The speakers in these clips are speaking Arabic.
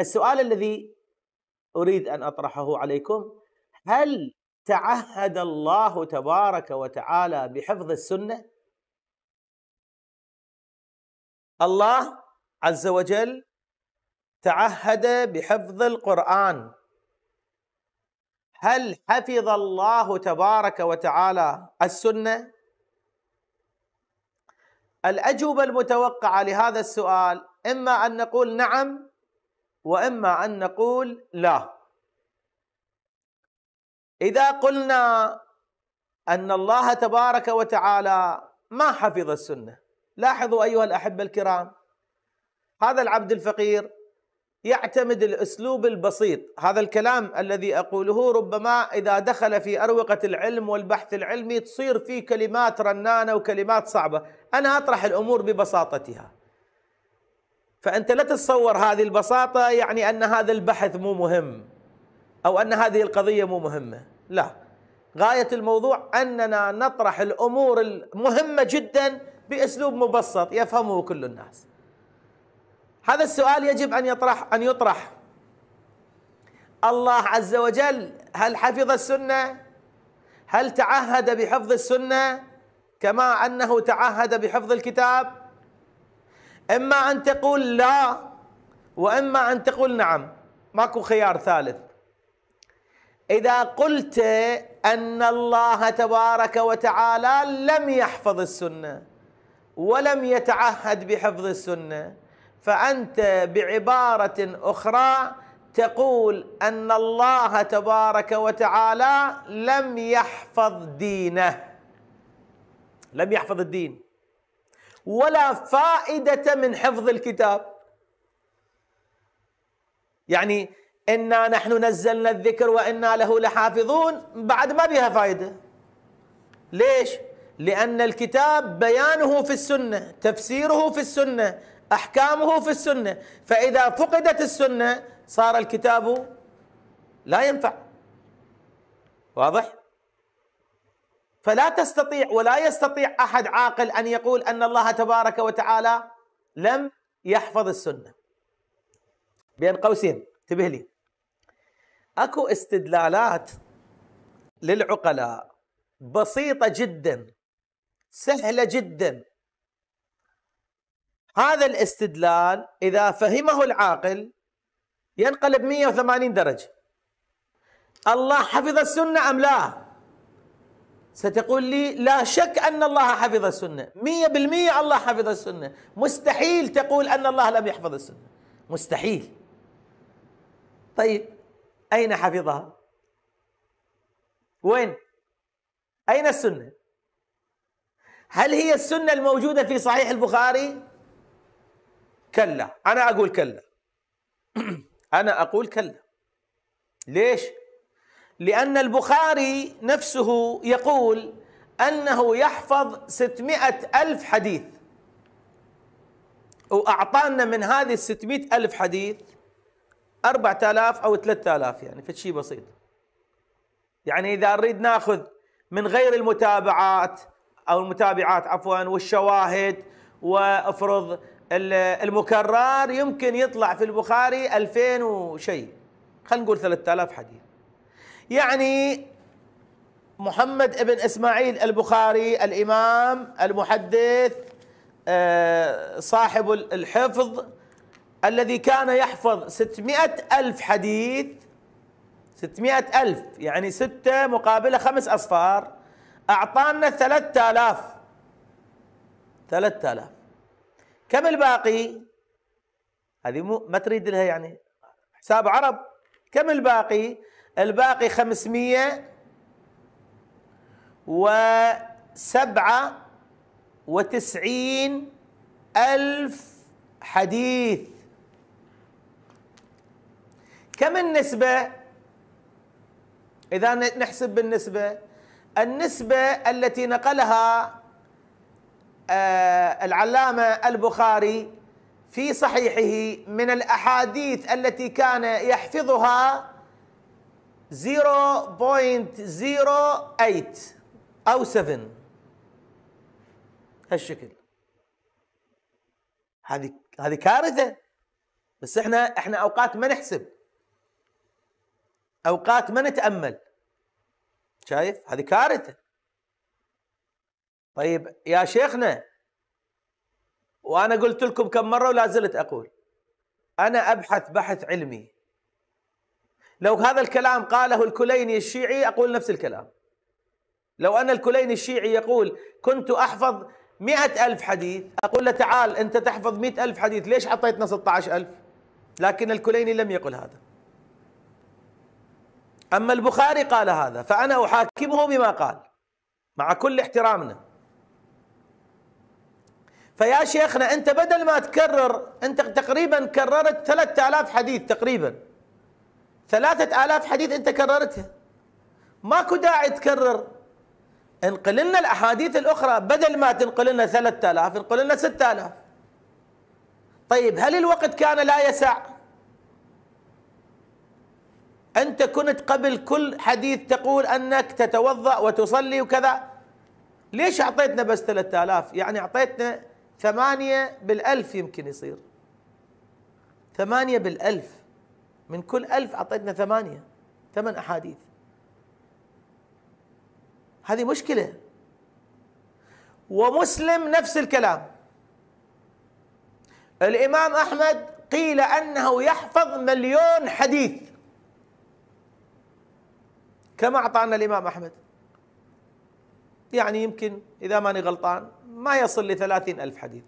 السؤال الذي اريد ان اطرحه عليكم هل تعهد الله تبارك وتعالى بحفظ السنه الله عز وجل تعهد بحفظ القران هل حفظ الله تبارك وتعالى السنه الاجوبه المتوقعه لهذا السؤال اما ان نقول نعم وإما أن نقول لا إذا قلنا أن الله تبارك وتعالى ما حفظ السنة لاحظوا أيها الأحبة الكرام هذا العبد الفقير يعتمد الأسلوب البسيط هذا الكلام الذي أقوله ربما إذا دخل في أروقة العلم والبحث العلمي تصير فيه كلمات رنانة وكلمات صعبة أنا أطرح الأمور ببساطتها فأنت لا تتصور هذه البساطة يعني أن هذا البحث مو مهم أو أن هذه القضية مو مهمة لا غاية الموضوع أننا نطرح الأمور المهمة جدا بأسلوب مبسط يفهمه كل الناس هذا السؤال يجب أن يطرح أن يطرح الله عز وجل هل حفظ السنة؟ هل تعهد بحفظ السنة كما أنه تعهد بحفظ الكتاب؟ إما أن تقول لا وإما أن تقول نعم ماكو خيار ثالث إذا قلت أن الله تبارك وتعالى لم يحفظ السنة ولم يتعهد بحفظ السنة فأنت بعبارة أخرى تقول أن الله تبارك وتعالى لم يحفظ دينه لم يحفظ الدين ولا فائدة من حفظ الكتاب يعني إنا نحن نزلنا الذكر وإنا له لحافظون بعد ما بها فائدة ليش؟ لأن الكتاب بيانه في السنة تفسيره في السنة أحكامه في السنة فإذا فقدت السنة صار الكتاب لا ينفع واضح؟ فلا تستطيع ولا يستطيع احد عاقل ان يقول ان الله تبارك وتعالى لم يحفظ السنه. بين قوسين انتبه لي. اكو استدلالات للعقلاء بسيطه جدا سهله جدا هذا الاستدلال اذا فهمه العاقل ينقلب 180 درجه. الله حفظ السنه ام لا؟ ستقول لي لا شك أن الله حفظ السنة مية بالمية الله حفظ السنة مستحيل تقول أن الله لم يحفظ السنة مستحيل طيب أين حفظها وين أين السنة هل هي السنة الموجودة في صحيح البخاري كلا أنا أقول كلا أنا أقول كلا ليش لأن البخاري نفسه يقول أنه يحفظ ستمائة ألف حديث وأعطانا من هذه الستمائة ألف حديث أربعة آلاف أو ثلاثة آلاف يعني فشي بسيط يعني إذا نريد ناخذ من غير المتابعات أو المتابعات عفوا والشواهد وافرض المكرر يمكن يطلع في البخاري 2000 وشيء خلينا نقول 3000 حديث يعني محمد ابن اسماعيل البخاري الامام المحدث آه، صاحب الحفظ الذي كان يحفظ 600 ألف حديث 600 ألف يعني ستة مقابلة خمس أصفار أعطانا 3000 3000 كم الباقي؟ هذه مو ما تريد لها يعني حساب عرب كم الباقي؟ الباقي خمسمية وسبعة وتسعين ألف حديث كم النسبة؟ إذا نحسب بالنسبة النسبة التي نقلها آه، العلامة البخاري في صحيحه من الأحاديث التي كان يحفظها 0.08 أو 7 هالشكل هذه هذه كارثة بس احنا احنا أوقات ما نحسب أوقات ما نتأمل شايف هذه كارثة طيب يا شيخنا وأنا قلت لكم كم مرة ولا زلت أقول أنا أبحث بحث علمي لو هذا الكلام قاله الكليني الشيعي أقول نفس الكلام لو أن الكليني الشيعي يقول كنت أحفظ مئة ألف حديث أقول له تعال أنت تحفظ مئة ألف حديث ليش أعطيتنا 16 ألف لكن الكليني لم يقل هذا أما البخاري قال هذا فأنا أحاكمه بما قال مع كل احترامنا فيا شيخنا أنت بدل ما تكرر أنت تقريبا كررت 3000 حديث تقريباً ثلاثة آلاف حديث أنت كررتها ماكو داعي تكرر انقل لنا الأحاديث الأخرى بدل ما تنقل لنا ثلاثة آلاف انقل لنا ستة آلاف طيب هل الوقت كان لا يسع أنت كنت قبل كل حديث تقول أنك تتوضأ وتصلي وكذا ليش أعطيتنا بس ثلاثة آلاف يعني أعطيتنا ثمانية بالألف يمكن يصير ثمانية بالألف من كل ألف أعطيتنا ثمانية ثمان أحاديث هذه مشكلة ومسلم نفس الكلام الإمام أحمد قيل أنه يحفظ مليون حديث كما أعطانا الإمام أحمد يعني يمكن إذا ماني غلطان ما يصل لثلاثين ألف حديث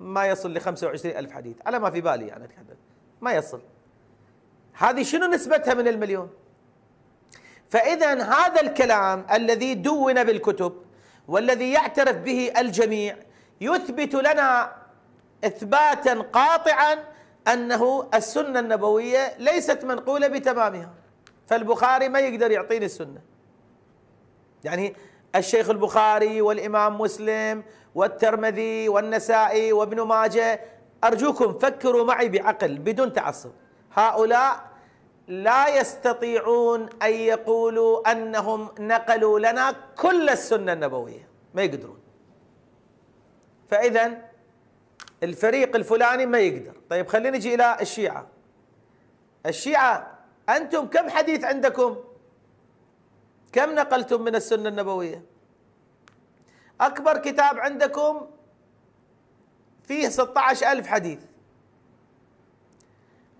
ما يصل لخمسة وعشرين ألف حديث على ما في بالي يعني أتحدث ما يصل هذه شنو نسبتها من المليون فاذا هذا الكلام الذي دون بالكتب والذي يعترف به الجميع يثبت لنا اثباتا قاطعا انه السنه النبويه ليست منقوله بتمامها فالبخاري ما يقدر يعطيني السنه يعني الشيخ البخاري والامام مسلم والترمذي والنسائي وابن ماجه ارجوكم فكروا معي بعقل بدون تعصب هؤلاء لا يستطيعون ان يقولوا انهم نقلوا لنا كل السنه النبويه ما يقدرون فاذا الفريق الفلاني ما يقدر طيب خلينا نجي الى الشيعه الشيعه انتم كم حديث عندكم كم نقلتم من السنه النبويه اكبر كتاب عندكم فيه 16 الف حديث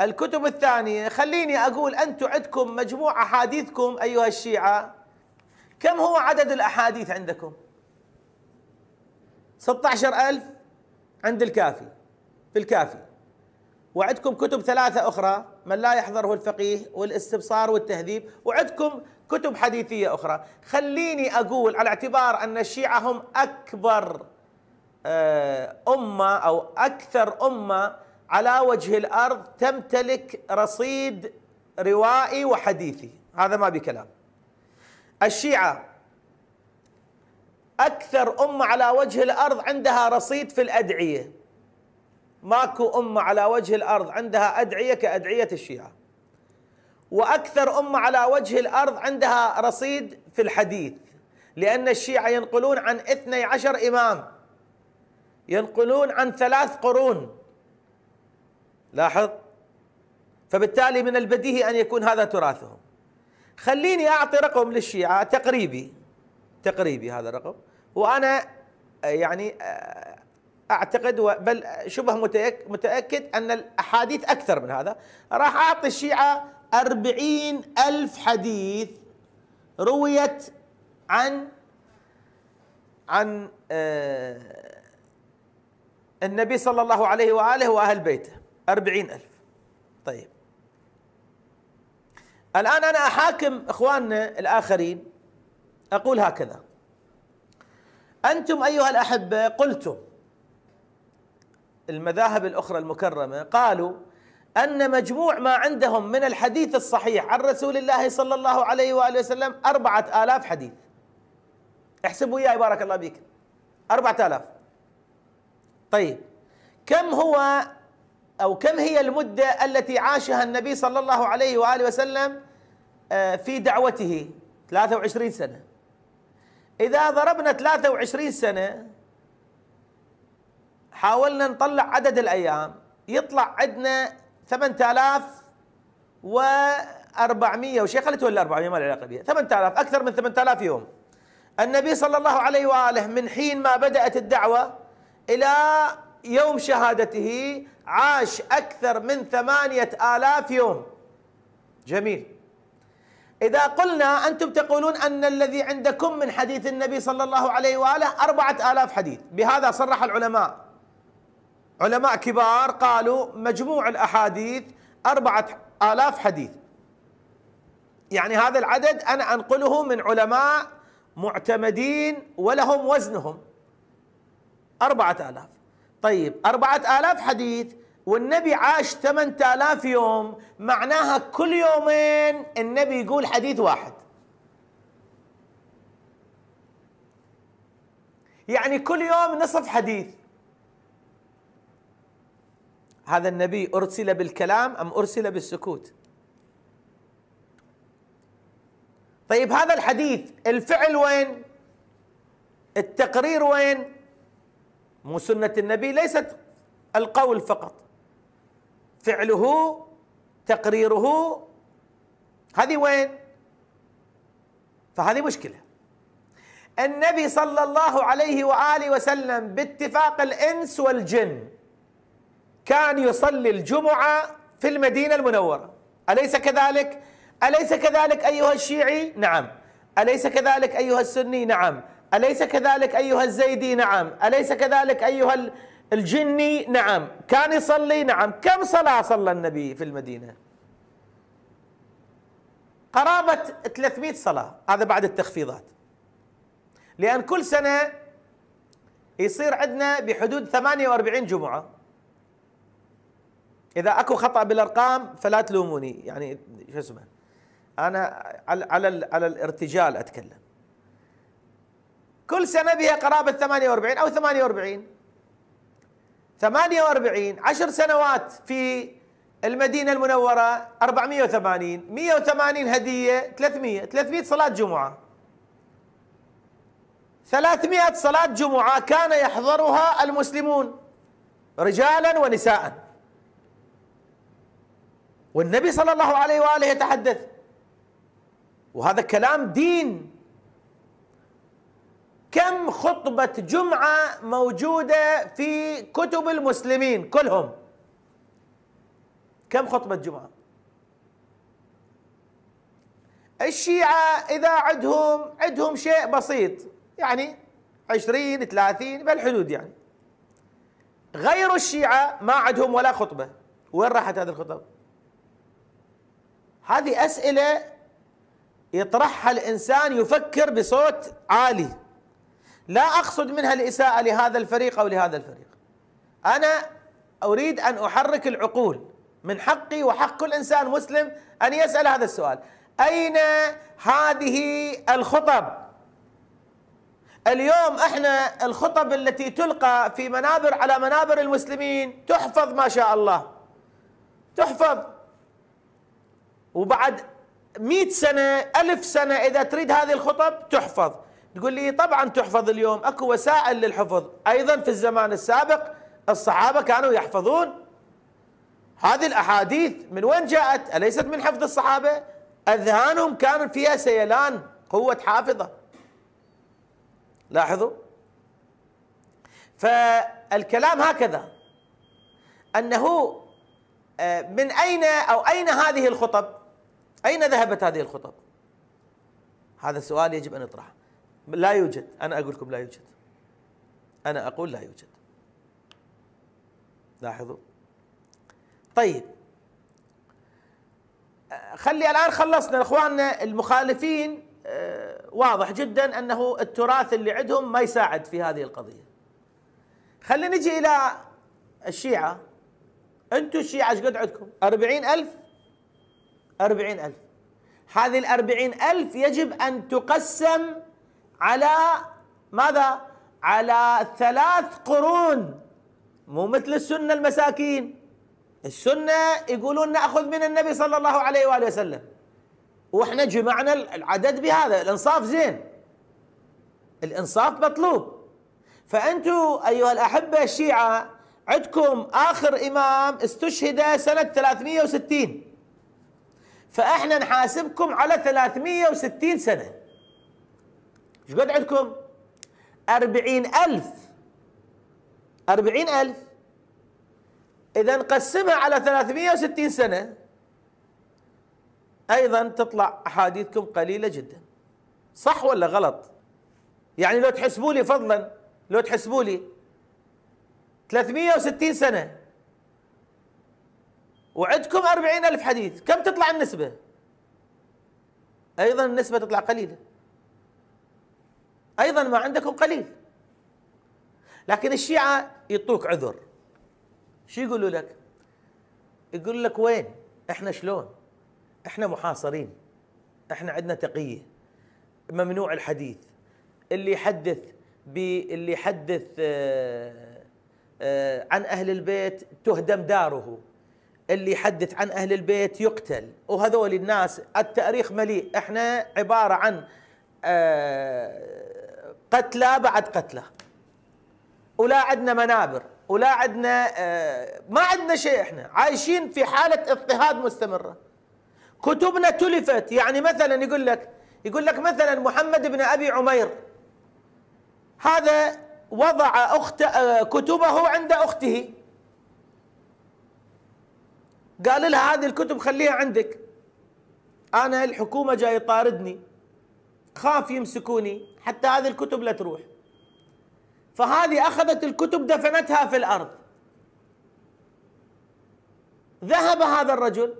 الكتب الثانية خليني أقول أنتم عندكم مجموع أحاديثكم أيها الشيعة كم هو عدد الأحاديث عندكم 16000 عند الكافي في الكافي وعندكم كتب ثلاثة أخرى من لا يحضره الفقيه والاستبصار والتهذيب وعندكم كتب حديثية أخرى خليني أقول على اعتبار أن الشيعة هم أكبر آه، أمة أو أكثر أمة على وجه الارض تمتلك رصيد روائي وحديثي هذا ما بكلام الشيعه اكثر امه على وجه الارض عندها رصيد في الادعيه ماكو امه على وجه الارض عندها ادعيه كادعيه الشيعه واكثر امه على وجه الارض عندها رصيد في الحديث لان الشيعه ينقلون عن 12 امام ينقلون عن ثلاث قرون لاحظ فبالتالي من البديهي أن يكون هذا تراثهم خليني أعطي رقم للشيعة تقريبي تقريبي هذا الرقم وأنا آه، يعني آه، أعتقد بل شبه متأكد أن الأحاديث أكثر من هذا راح أعطي الشيعة أربعين ألف حديث رويت عن عن آه، النبي صلى الله عليه وآله وأهل بيته أربعين ألف طيب الآن أنا أحاكم إخواننا الآخرين أقول هكذا أنتم أيها الأحبة قلتم المذاهب الأخرى المكرمة قالوا أن مجموع ما عندهم من الحديث الصحيح عن رسول الله صلى الله عليه وآله وسلم أربعة آلاف حديث احسبوا إياه بارك الله بك أربعة آلاف طيب كم هو أو كم هي المدة التي عاشها النبي صلى الله عليه وآله وسلم آه، في دعوته 23 سنة إذا ضربنا 23 سنة حاولنا نطلع عدد الأيام يطلع عندنا 8000 و 400 وشيء خليته ولا 400 ما له علاقه بها 8000 اكثر من 8000 يوم النبي صلى الله عليه واله من حين ما بدات الدعوه الى يوم شهادته عاش أكثر من ثمانية آلاف يوم جميل إذا قلنا أنتم تقولون أن الذي عندكم من حديث النبي صلى الله عليه وآله أربعة آلاف حديث بهذا صرح العلماء علماء كبار قالوا مجموع الأحاديث أربعة آلاف حديث يعني هذا العدد أنا أنقله من علماء معتمدين ولهم وزنهم أربعة آلاف طيب أربعة آلاف حديث والنبي عاش 8000 يوم معناها كل يومين النبي يقول حديث واحد يعني كل يوم نصف حديث هذا النبي أرسل بالكلام أم أرسل بالسكوت طيب هذا الحديث الفعل وين التقرير وين مو سنة النبي ليست القول فقط فعله تقريره هذه وين فهذه مشكلة النبي صلى الله عليه وآله وسلم باتفاق الإنس والجن كان يصلي الجمعة في المدينة المنورة أليس كذلك؟ أليس كذلك أيها الشيعي؟ نعم أليس كذلك أيها السني؟ نعم أليس كذلك أيها الزيدي نعم أليس كذلك أيها الجني نعم كان يصلي نعم كم صلاة صلى النبي في المدينة قرابة 300 صلاة هذا بعد التخفيضات لأن كل سنة يصير عندنا بحدود 48 جمعة إذا أكو خطأ بالأرقام فلا تلوموني يعني شو اسمه أنا على على الارتجال أتكلم كل سنة بها قرابة 48 أو 48 48 عشر سنوات في المدينة المنورة 480 180 هدية 300 300 صلاة جمعة 300 صلاة جمعة كان يحضرها المسلمون رجالا ونساء والنبي صلى الله عليه وآله يتحدث وهذا كلام دين كم خطبة جمعة موجودة في كتب المسلمين كلهم كم خطبة جمعة الشيعة إذا عندهم عندهم شيء بسيط يعني عشرين ثلاثين بالحدود يعني غير الشيعة ما عندهم ولا خطبة وين راحت هذه الخطب هذه أسئلة يطرحها الإنسان يفكر بصوت عالي لا اقصد منها الاساءه لهذا الفريق او لهذا الفريق انا اريد ان احرك العقول من حقي وحق كل انسان مسلم ان يسال هذا السؤال اين هذه الخطب اليوم احنا الخطب التي تلقى في منابر على منابر المسلمين تحفظ ما شاء الله تحفظ وبعد مئة سنة ألف سنة إذا تريد هذه الخطب تحفظ تقول لي طبعا تحفظ اليوم اكو وسائل للحفظ ايضا في الزمان السابق الصحابه كانوا يحفظون هذه الاحاديث من وين جاءت؟ اليست من حفظ الصحابه؟ اذهانهم كان فيها سيلان قوه حافظه لاحظوا فالكلام هكذا انه آه، من اين او اين هذه الخطب؟ اين ذهبت هذه الخطب؟ هذا السؤال يجب ان نطرحه لا يوجد أنا أقول لكم لا يوجد أنا أقول لا يوجد لاحظوا طيب خلي الآن خلصنا إخواننا المخالفين آه، واضح جدا أنه التراث اللي عندهم ما يساعد في هذه القضية خلينا نجي إلى الشيعة أنتم الشيعة ايش قد عندكم أربعين ألف أربعين ألف هذه الأربعين ألف يجب أن تقسم على ماذا على ثلاث قرون مو مثل السنة المساكين السنة يقولون نأخذ من النبي صلى الله عليه وآله وسلم وإحنا جمعنا العدد بهذا الإنصاف زين الإنصاف مطلوب فأنتم أيها الأحبة الشيعة عندكم آخر إمام استشهد سنة 360 فإحنا نحاسبكم على 360 سنة ايش قد عندكم؟ أربعين ألف أربعين ألف إذا نقسمها على 360 سنة أيضا تطلع أحاديثكم قليلة جدا صح ولا غلط؟ يعني لو تحسبوا لي فضلا لو تحسبوا لي 360 سنة وعدكم 40 ألف حديث كم تطلع النسبة؟ أيضا النسبة تطلع قليلة ايضا ما عندكم قليل لكن الشيعه يعطوك عذر شو يقولوا لك؟ يقول لك وين؟ احنا شلون؟ احنا محاصرين احنا عندنا تقيه ممنوع الحديث اللي يحدث اللي يحدث آه، آه، عن اهل البيت تهدم داره اللي يحدث عن اهل البيت يقتل وهذول الناس التاريخ مليء احنا عباره عن آه، قتلى بعد قتلى ولا عندنا منابر ولا عندنا آه، ما عندنا شيء احنا عايشين في حاله اضطهاد مستمره كتبنا تلفت يعني مثلا يقول لك يقول لك مثلا محمد بن ابي عمير هذا وضع أخت آه، كتبه عند اخته قال لها هذه الكتب خليها عندك انا الحكومه جاي طاردني خاف يمسكوني حتى هذه الكتب لا تروح فهذه اخذت الكتب دفنتها في الارض ذهب هذا الرجل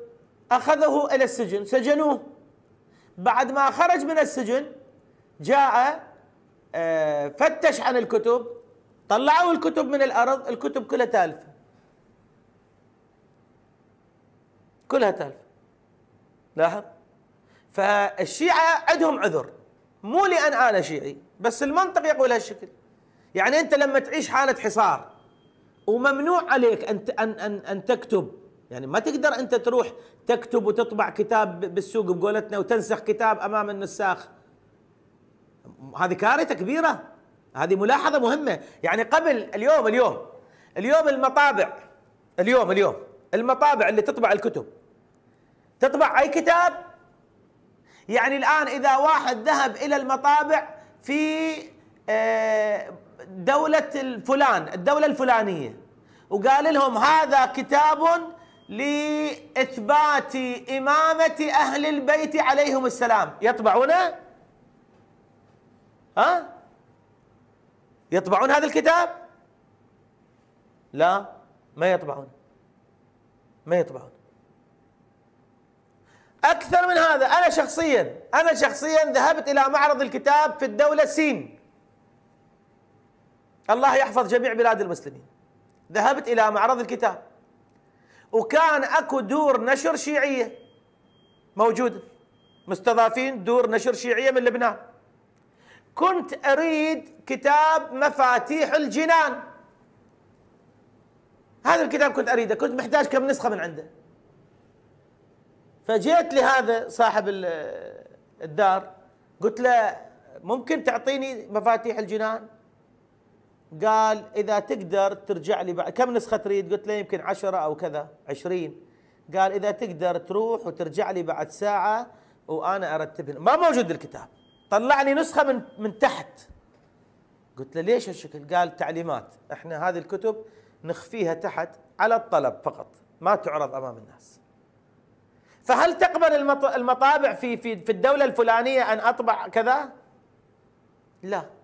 اخذه الى السجن سجنوه بعد ما خرج من السجن جاء آه، فتش عن الكتب طلعوا الكتب من الارض الكتب كلها تالفه كلها تالفه لاحظ فالشيعه عندهم عذر مو لان انا شيعي بس المنطق يقول هالشكل يعني انت لما تعيش حاله حصار وممنوع عليك ان ان ان, أن تكتب يعني ما تقدر انت تروح تكتب وتطبع كتاب بالسوق بقولتنا وتنسخ كتاب امام النساخ هذه كارثه كبيره هذه ملاحظه مهمه يعني قبل اليوم اليوم اليوم المطابع اليوم اليوم المطابع اللي تطبع الكتب تطبع اي كتاب يعني الآن إذا واحد ذهب إلى المطابع في آه، دولة الفلان الدولة الفلانية وقال لهم هذا كتاب لإثبات إمامة أهل البيت عليهم السلام يطبعونه ها يطبعون هذا الكتاب لا ما يطبعون ما يطبعون اكثر من هذا انا شخصيا انا شخصيا ذهبت الى معرض الكتاب في الدوله سين الله يحفظ جميع بلاد المسلمين ذهبت الى معرض الكتاب وكان اكو دور نشر شيعيه موجوده مستضافين دور نشر شيعيه من لبنان كنت اريد كتاب مفاتيح الجنان هذا الكتاب كنت اريده كنت محتاج كم نسخه من عنده فجيت لهذا صاحب الدار قلت له ممكن تعطيني مفاتيح الجنان قال اذا تقدر ترجع لي بعد كم نسخه تريد قلت له يمكن عشرة او كذا عشرين قال اذا تقدر تروح وترجع لي بعد ساعه وانا ارتبهن ما موجود الكتاب طلع لي نسخه من من تحت قلت له ليش هالشكل قال تعليمات احنا هذه الكتب نخفيها تحت على الطلب فقط ما تعرض امام الناس فهل تقبل المطابع في في في الدوله الفلانيه ان اطبع كذا؟ لا